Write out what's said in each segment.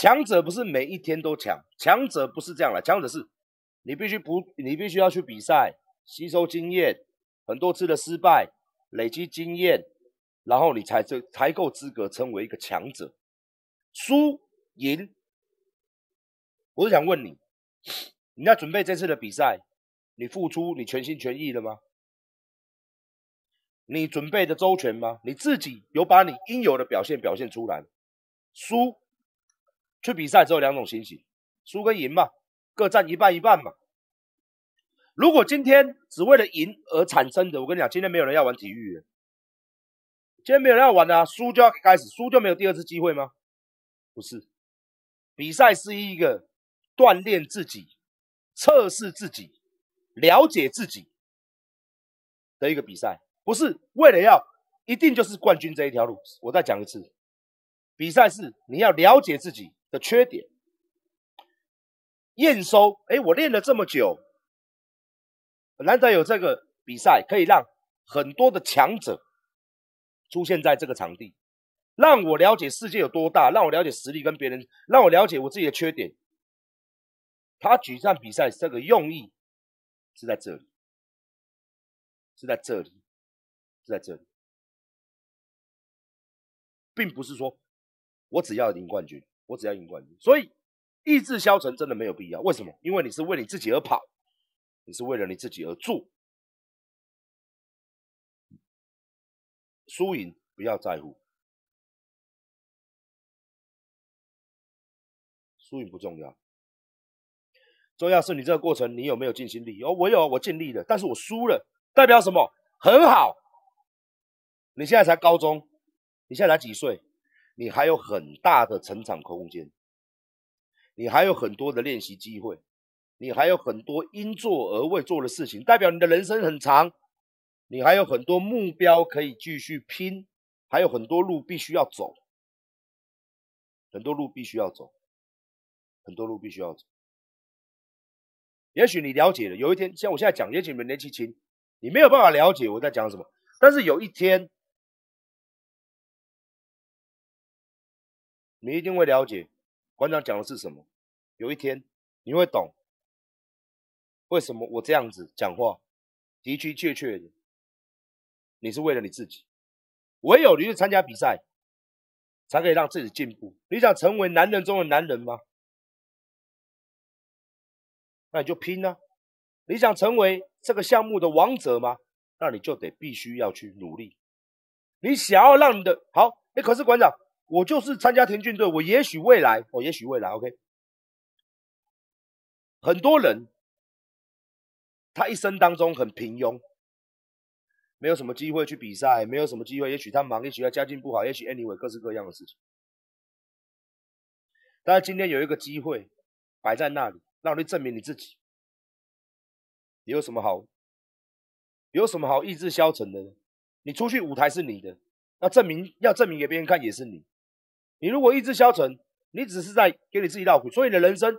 强者不是每一天都强，强者不是这样的，强者是，你必须不，你必须要去比赛，吸收经验，很多次的失败，累积经验，然后你才这才够资格成为一个强者。输赢，我是想问你，你要准备这次的比赛，你付出你全心全意了吗？你准备的周全吗？你自己有把你应有的表现表现出来？输。去比赛只有两种情形，输跟赢嘛，各占一半一半嘛。如果今天只为了赢而产生的，我跟你讲，今天没有人要玩体育，了，今天没有人要玩的啊。输就要开始，输就没有第二次机会吗？不是，比赛是一个锻炼自己、测试自己、了解自己的一个比赛，不是为了要一定就是冠军这一条路。我再讲一次，比赛是你要了解自己。的缺点，验收。哎，我练了这么久，难得有这个比赛，可以让很多的强者出现在这个场地，让我了解世界有多大，让我了解实力跟别人，让我了解我自己的缺点。他举战比赛这个用意是在这里，是在这里，在这里，并不是说我只要赢冠军。我只要赢冠军，所以意志消沉真的没有必要。为什么？因为你是为你自己而跑，你是为了你自己而做，输赢不要在乎，输赢不重要，重要是你这个过程你有没有尽心力。哦，我有，我尽力了，但是我输了，代表什么？很好，你现在才高中，你现在才几岁？你还有很大的成长空间，你还有很多的练习机会，你还有很多因做而未做的事情，代表你的人生很长，你还有很多目标可以继续拼，还有很多路必须要走，很多路必须要走，很多路必须要走。也许你了解了，有一天像我现在讲，也许你们年纪轻，你没有办法了解我在讲什么，但是有一天。你一定会了解馆长讲的是什么。有一天你会懂，为什么我这样子讲话，的确确的，你是为了你自己。唯有你去参加比赛，才可以让自己进步。你想成为男人中的男人吗？那你就拼啊！你想成为这个项目的王者吗？那你就得必须要去努力。你想要让你的好，哎，可是馆长。我就是参加田径队，我也许未来，我也许未来，OK。很多人，他一生当中很平庸，没有什么机会去比赛，没有什么机会。也许他忙，也许他家境不好，也许 anyway，各式各样的事情。但是今天有一个机会摆在那里，让我证明你自己，你有什么好，有什么好意志消沉的呢？你出去舞台是你的，那证明要证明给别人看也是你。你如果意志消沉，你只是在给你自己闹苦，所以你的人生，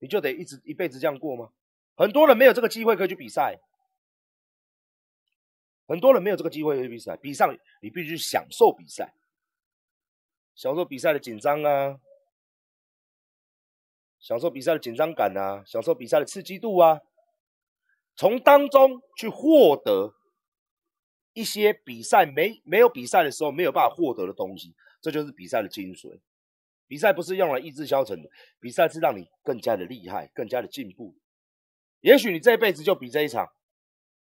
你就得一直一辈子这样过吗？很多人没有这个机会可以去比赛，很多人没有这个机会去比赛。比上你必须享受比赛，享受比赛的紧张啊，享受比赛的紧张感啊，享受比赛的刺激度啊，从当中去获得一些比赛没没有比赛的时候没有办法获得的东西。这就是比赛的精髓。比赛不是用来意志消沉的，比赛是让你更加的厉害，更加的进步。也许你这辈子就比这一场，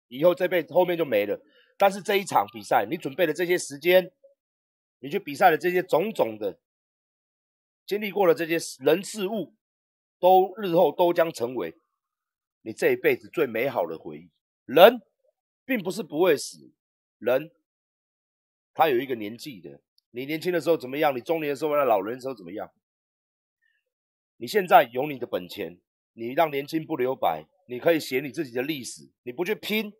以后这辈子后面就没了。但是这一场比赛，你准备的这些时间，你去比赛的这些种种的，经历过了这些人事物，都日后都将成为你这一辈子最美好的回忆。人并不是不会死，人他有一个年纪的。你年轻的时候怎么样？你中年的时候、那老人的时候怎么样？你现在有你的本钱，你让年轻不留白，你可以写你自己的历史。你不去拼，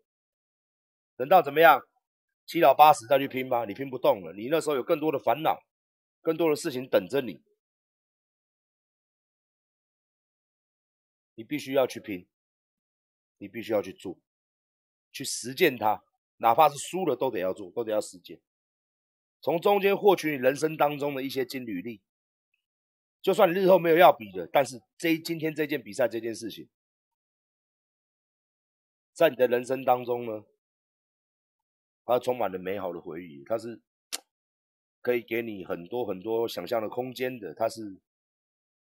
等到怎么样？七老八十再去拼吧。你拼不动了，你那时候有更多的烦恼，更多的事情等着你。你必须要去拼，你必须要去做，去实践它。哪怕是输了，都得要做，都得要实践。从中间获取你人生当中的一些金履历，就算你日后没有要比的，但是这今天这件比赛这件事情，在你的人生当中呢，它充满了美好的回忆，它是可以给你很多很多想象的空间的，它是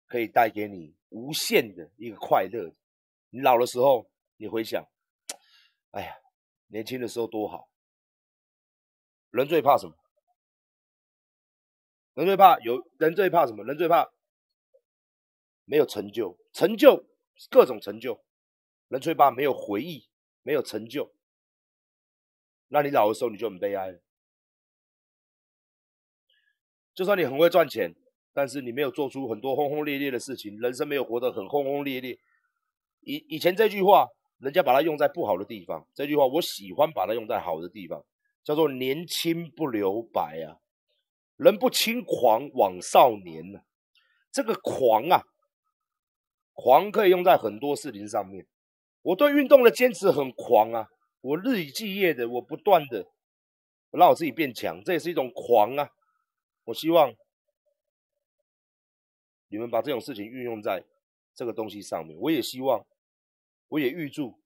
可以带给你无限的一个快乐。你老的时候，你回想，哎呀，年轻的时候多好。人最怕什么？人最怕有人最怕什么？人最怕没有成就，成就各种成就。人最怕没有回忆，没有成就。那你老的时候你就很悲哀了。就算你很会赚钱，但是你没有做出很多轰轰烈烈的事情，人生没有活得很轰轰烈烈。以以前这句话，人家把它用在不好的地方。这句话我喜欢把它用在好的地方，叫做年轻不留白啊。人不轻狂枉少年呢，这个狂啊，狂可以用在很多事情上面。我对运动的坚持很狂啊，我日以继夜的，我不断的让我自己变强，这也是一种狂啊。我希望你们把这种事情运用在这个东西上面，我也希望，我也预祝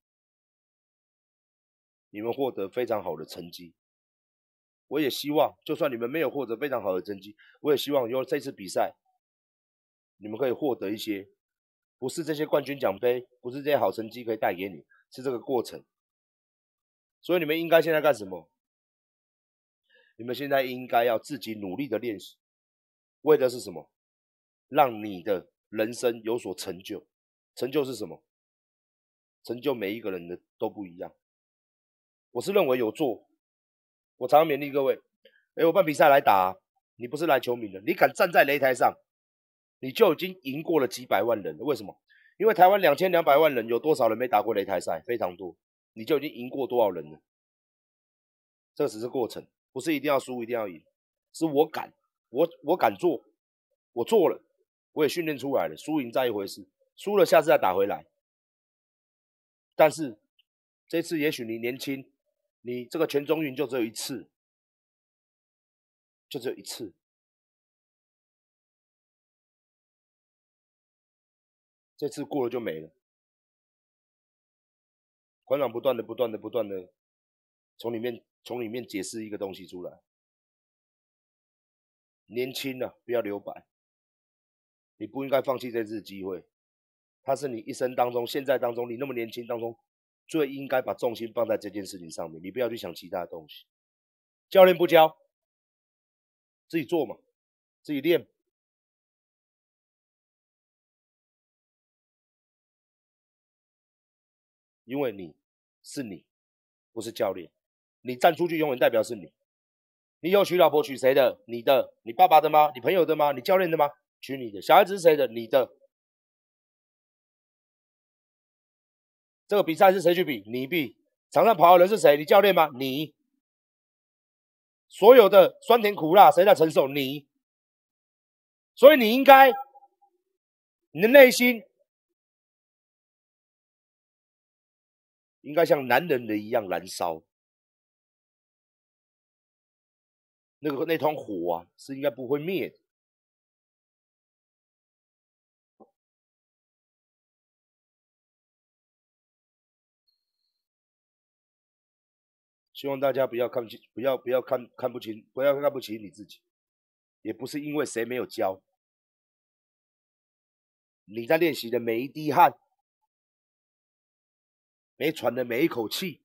你们获得非常好的成绩。我也希望，就算你们没有获得非常好的成绩，我也希望，有这次比赛，你们可以获得一些，不是这些冠军奖杯，不是这些好成绩可以带给你，是这个过程。所以你们应该现在干什么？你们现在应该要自己努力的练习，为的是什么？让你的人生有所成就。成就是什么？成就每一个人的都不一样。我是认为有做。我常常勉励各位，哎，我办比赛来打，你不是来球迷的，你敢站在擂台上，你就已经赢过了几百万人了。为什么？因为台湾两千两百万人，有多少人没打过擂台赛？非常多，你就已经赢过多少人了？这只是过程，不是一定要输，一定要赢，是我敢，我我敢做，我做了，我也训练出来了，输赢在一回事，输了下次再打回来。但是这次也许你年轻。你这个全中运就只有一次，就只有一次。这次过了就没了。馆长不断的、不断的、不断的，从里面从里面解释一个东西出来。年轻了，不要留白。你不应该放弃这次机会，它是你一生当中、现在当中、你那么年轻当中。最应该把重心放在这件事情上面，你不要去想其他东西。教练不教，自己做嘛，自己练。因为你是你，不是教练。你站出去永远代表是你。你有娶老婆娶谁的？你的，你爸爸的吗？你朋友的吗？你教练的吗？娶你的。小孩子是谁的？你的。这个比赛是谁去比？你比场上跑的人是谁？你教练吗？你所有的酸甜苦辣谁在承受？你，所以你应该你的内心应该像男人的一样燃烧，那个那团火啊是应该不会灭的。希望大家不要看起，不要不要看看不清，不要看不起你自己。也不是因为谁没有教。你在练习的每一滴汗，每喘的每一口气，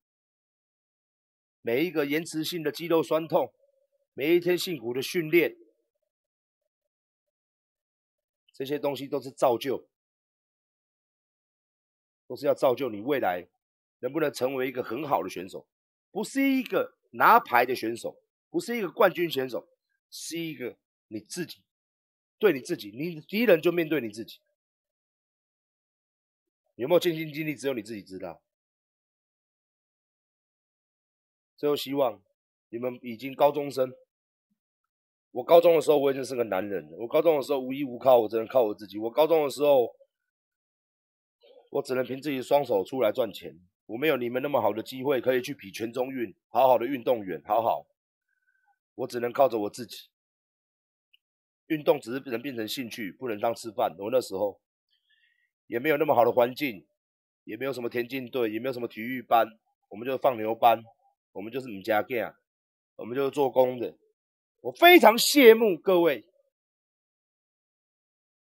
每一个延迟性的肌肉酸痛，每一天辛苦的训练，这些东西都是造就，都是要造就你未来能不能成为一个很好的选手。不是一个拿牌的选手，不是一个冠军选手，是一个你自己，对你自己，你敌人就面对你自己，有没有尽心尽力，只有你自己知道。最后，希望你们已经高中生。我高中的时候我已经是个男人了，我高中的时候无依无靠，我只能靠我自己，我高中的时候，我只能凭自己双手出来赚钱。我没有你们那么好的机会，可以去比全中运好好的运动员，好好。我只能靠着我自己。运动只是能变成兴趣，不能当吃饭。我那时候也没有那么好的环境，也没有什么田径队，也没有什么体育班，我们就放牛班，我们就是五加二，我们就是做工的。我非常羡慕各位，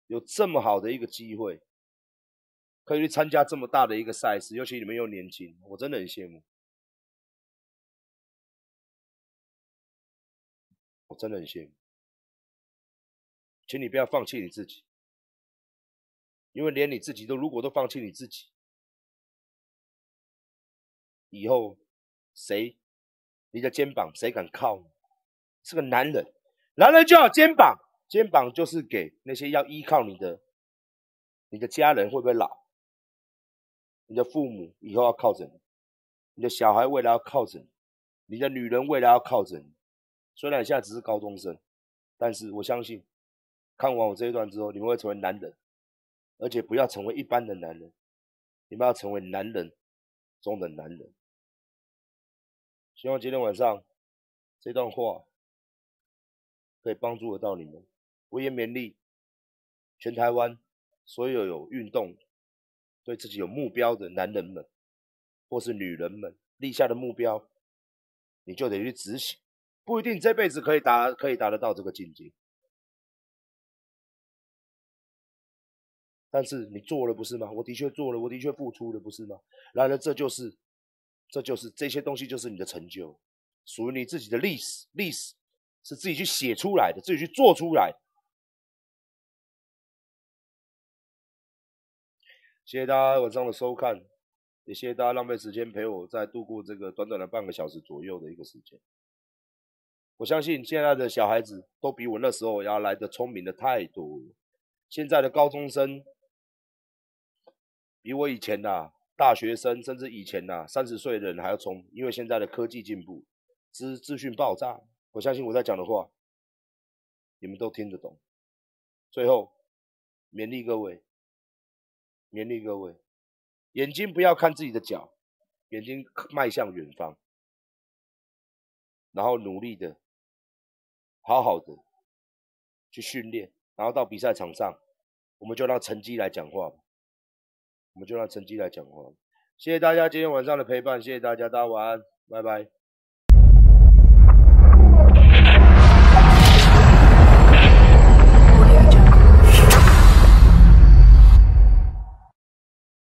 有这么好的一个机会。可以去参加这么大的一个赛事，尤其你们又年轻，我真的很羡慕。我真的很羡慕，请你不要放弃你自己，因为连你自己都如果都放弃你自己，以后谁你的肩膀谁敢靠？你？是个男人，男人就要肩膀，肩膀就是给那些要依靠你的，你的家人会不会老？你的父母以后要靠你，你的小孩未来要靠你，你的女人未来要靠你。虽然你现在只是高中生，但是我相信，看完我这一段之后，你们会成为男人，而且不要成为一般的男人，你们要成为男人中的男人。希望今天晚上这段话可以帮助得到你们。我也勉励全台湾所有有运动。对自己有目标的男人们，或是女人们立下的目标，你就得去执行。不一定这辈子可以达，可以达得到这个境界，但是你做了不是吗？我的确做了，我的确付出了不是吗？然而这就是，这就是这些东西，就是你的成就，属于你自己的历史。历史是自己去写出来的，自己去做出来。谢谢大家晚上的收看，也谢谢大家浪费时间陪我在度过这个短短的半个小时左右的一个时间。我相信现在的小孩子都比我那时候要来的聪明的太多了。现在的高中生比我以前呐，大学生，甚至以前呐三十岁的人还要聪，因为现在的科技进步，资资讯爆炸。我相信我在讲的话，你们都听得懂。最后勉励各位。勉励各位，眼睛不要看自己的脚，眼睛迈向远方，然后努力的，好好的去训练，然后到比赛场上，我们就让成绩来讲话，我们就让成绩来讲话。谢谢大家今天晚上的陪伴，谢谢大家，大家晚安，拜拜。